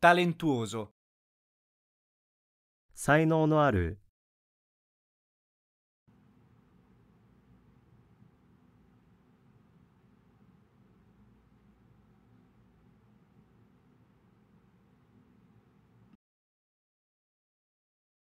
talentuoso 才能のある